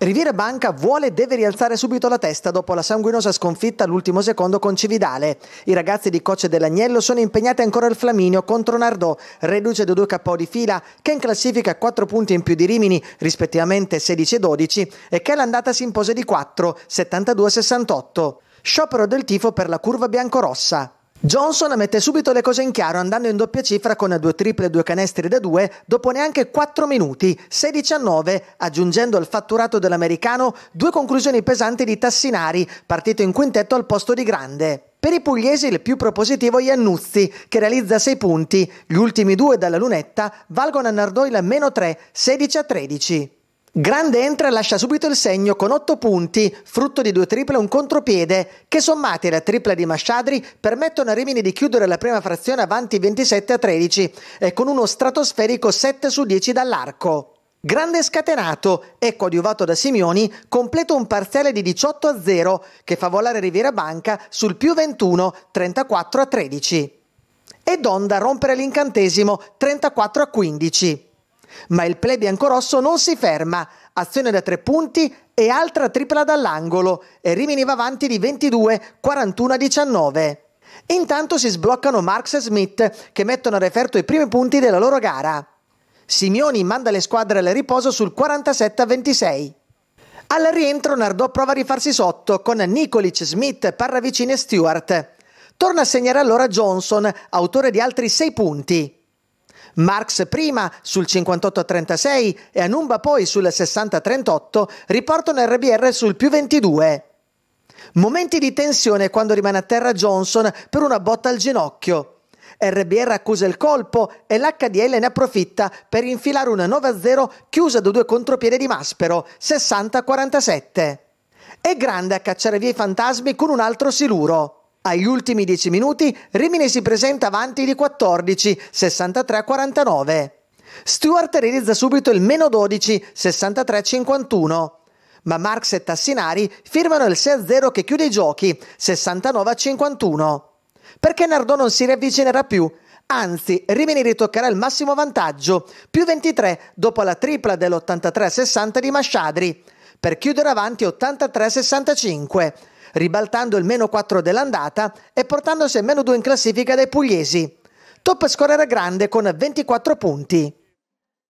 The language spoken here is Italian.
Riviera Banca vuole e deve rialzare subito la testa dopo la sanguinosa sconfitta all'ultimo secondo con Cividale. I ragazzi di Coce dell'Agnello sono impegnati ancora al Flaminio contro Nardò, reduce da due KO di fila, che in classifica 4 punti in più di Rimini, rispettivamente 16 e 12, e che all'andata si impose di 4, 72-68. Sciopero del tifo per la curva biancorossa. Johnson mette subito le cose in chiaro andando in doppia cifra con due triple e due canestri da due dopo neanche 4 minuti, 16 a 9, aggiungendo al fatturato dell'americano due conclusioni pesanti di Tassinari, partito in quintetto al posto di Grande. Per i pugliesi il più propositivo è Iannuzzi, che realizza 6 punti, gli ultimi due dalla lunetta valgono a Nardoil meno 3, 16 a 13. Grande entra e lascia subito il segno con 8 punti, frutto di due triple e un contropiede, che sommati alla tripla di Masciadri permettono a Rimini di chiudere la prima frazione avanti 27 a 13 e con uno stratosferico 7 su 10 dall'arco. Grande scatenato, ecco adiuvato da Simioni, completa un parziale di 18 a 0 che fa volare Riviera Banca sul più 21, 34 a 13. E Donda rompere l'incantesimo 34 a 15. Ma il play biancorosso non si ferma, azione da tre punti e altra tripla dall'angolo e Rimini va avanti di 22, 41 19. Intanto si sbloccano Marx e Smith che mettono a referto i primi punti della loro gara. Simioni manda le squadre al riposo sul 47 26. Al rientro Nardò prova a rifarsi sotto con Nikolic, Smith, Parravicini e Stewart. Torna a segnare allora Johnson, autore di altri 6 punti. Marx prima sul 58 36 e Anumba poi sul 60 38 riportano RBR sul più 22. Momenti di tensione quando rimane a terra Johnson per una botta al ginocchio. RBR accusa il colpo e l'HDL ne approfitta per infilare una 9-0 chiusa da due contropiede di Maspero, 60-47. È grande a cacciare via i fantasmi con un altro siluro. Agli ultimi 10 minuti Rimini si presenta avanti di 14, 63-49. Stewart realizza subito il meno 12, 63-51. Ma Marx e Tassinari firmano il 6-0 che chiude i giochi, 69-51. Perché Nardò non si riavvicinerà più, Anzi, Rimini ritoccherà il massimo vantaggio, più 23 dopo la tripla dell'83-60 di Masciadri, per chiudere avanti 83-65 ribaltando il meno 4 dell'andata e portandosi a meno 2 in classifica dai pugliesi. Top scorer grande con 24 punti.